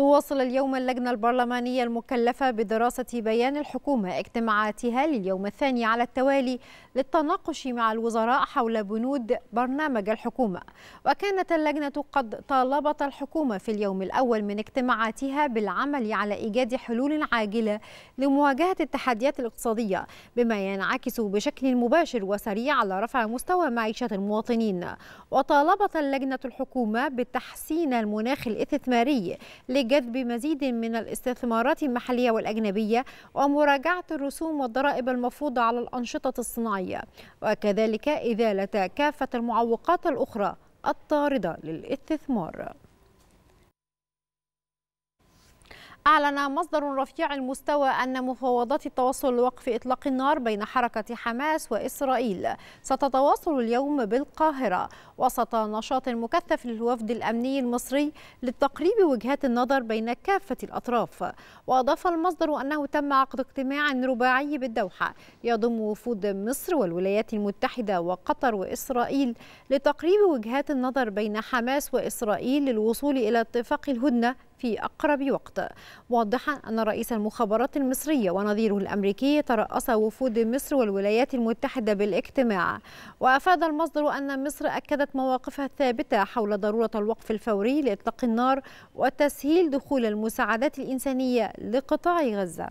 تواصل اليوم اللجنة البرلمانية المكلفة بدراسة بيان الحكومة اجتماعاتها لليوم الثاني على التوالي للتناقش مع الوزراء حول بنود برنامج الحكومة وكانت اللجنة قد طالبت الحكومة في اليوم الأول من اجتماعاتها بالعمل على إيجاد حلول عاجلة لمواجهة التحديات الاقتصادية بما ينعكس بشكل مباشر وسريع على رفع مستوى معيشة المواطنين وطالبت اللجنة الحكومة بتحسين المناخ الاستثماري جذب مزيد من الاستثمارات المحلية والأجنبية ومراجعة الرسوم والضرائب المفروضة على الأنشطة الصناعية وكذلك إزالة كافة المعوقات الأخرى الطاردة للاستثمار أعلن مصدر رفيع المستوى أن مفاوضات التوصل لوقف إطلاق النار بين حركة حماس وإسرائيل ستتواصل اليوم بالقاهرة وسط نشاط مكثف للوفد الأمني المصري للتقريب وجهات النظر بين كافة الأطراف وأضاف المصدر أنه تم عقد اجتماع رباعي بالدوحة يضم وفود مصر والولايات المتحدة وقطر وإسرائيل لتقريب وجهات النظر بين حماس وإسرائيل للوصول إلى اتفاق الهدنة في أقرب وقت واضحا أن رئيس المخابرات المصرية ونظيره الأمريكي ترأس وفود مصر والولايات المتحدة بالاجتماع وأفاد المصدر أن مصر أكدت مواقفها الثابتة حول ضرورة الوقف الفوري لإطلاق النار وتسهيل دخول المساعدات الإنسانية لقطاع غزة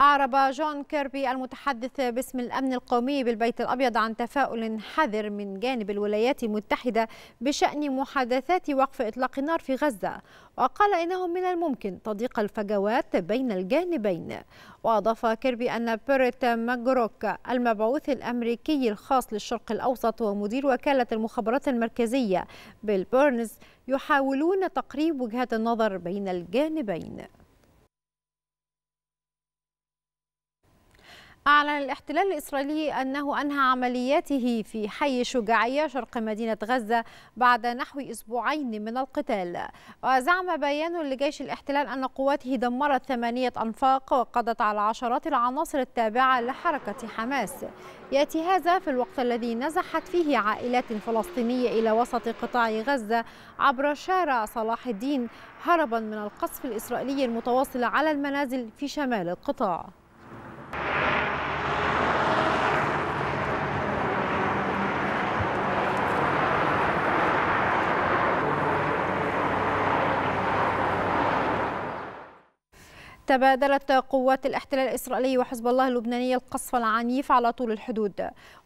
أعرب جون كيربي المتحدث باسم الأمن القومي بالبيت الأبيض عن تفاؤل حذر من جانب الولايات المتحدة بشأن محادثات وقف إطلاق النار في غزة وقال إنه من الممكن تضييق الفجوات بين الجانبين وأضاف كيربي أن بيريت ماجروك المبعوث الأمريكي الخاص للشرق الأوسط ومدير وكالة المخابرات المركزية بيل بيرنز يحاولون تقريب وجهات النظر بين الجانبين أعلن الاحتلال الإسرائيلي أنه أنهى عملياته في حي شجاعية شرق مدينة غزة بعد نحو أسبوعين من القتال وزعم بيان لجيش الاحتلال أن قواته دمرت ثمانية أنفاق وقضت على عشرات العناصر التابعة لحركة حماس يأتي هذا في الوقت الذي نزحت فيه عائلات فلسطينية إلى وسط قطاع غزة عبر شارع صلاح الدين هربا من القصف الإسرائيلي المتواصل على المنازل في شمال القطاع تبادلت قوات الاحتلال الإسرائيلي وحزب الله اللبناني القصف العنيف على طول الحدود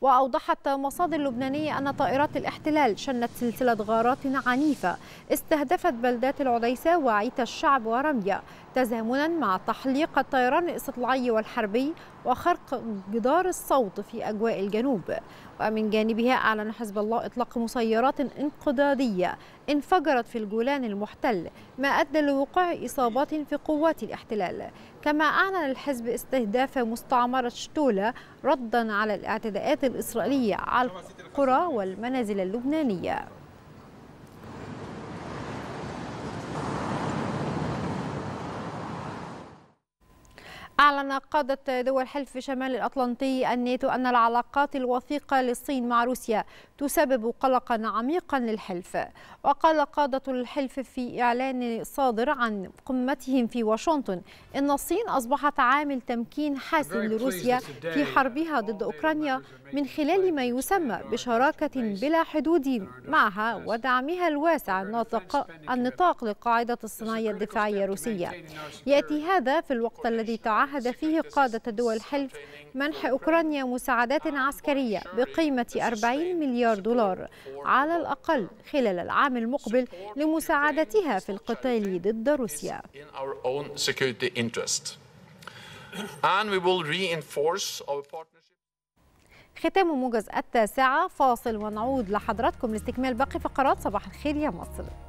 وأوضحت مصادر لبنانية أن طائرات الاحتلال شنت سلسلة غارات عنيفة استهدفت بلدات العديسة وعيت الشعب ورمية تزامنا مع تحليق الطيران الاستطلاعي والحربي وخرق جدار الصوت في أجواء الجنوب ومن جانبها أعلن حزب الله إطلاق مسيرات انقضاضية انفجرت في الجولان المحتل ما أدى لوقوع إصابات في قوات الاحتلال الاحتلال كما أعلن الحزب استهداف مستعمرة شتولة ردا على الاعتداءات الإسرائيلية على القرى والمنازل اللبنانية أعلن قادة دول حلف شمال الأطلنطي الناتو أن العلاقات الوثيقة للصين مع روسيا تسبب قلقا عميقا للحلف وقال قادة الحلف في إعلان صادر عن قمتهم في واشنطن إن الصين أصبحت عامل تمكين حاسم لروسيا في حربها ضد أوكرانيا من خلال ما يسمى uh, بشراكة بلا حدود معها ودعمها الواسع النطاق لقاعدة الصناعية الدفاعية الروسية يأتي هذا في الوقت الذي تعاني تعهد فيه قادة دول الحلف منح أوكرانيا مساعدات عسكرية بقيمة 40 مليار دولار على الأقل خلال العام المقبل لمساعدتها في القتال ضد روسيا. ختام موجز التاسعة فاصل ونعود لحضراتكم لاستكمال باقي فقرات صباح الخير يا مصر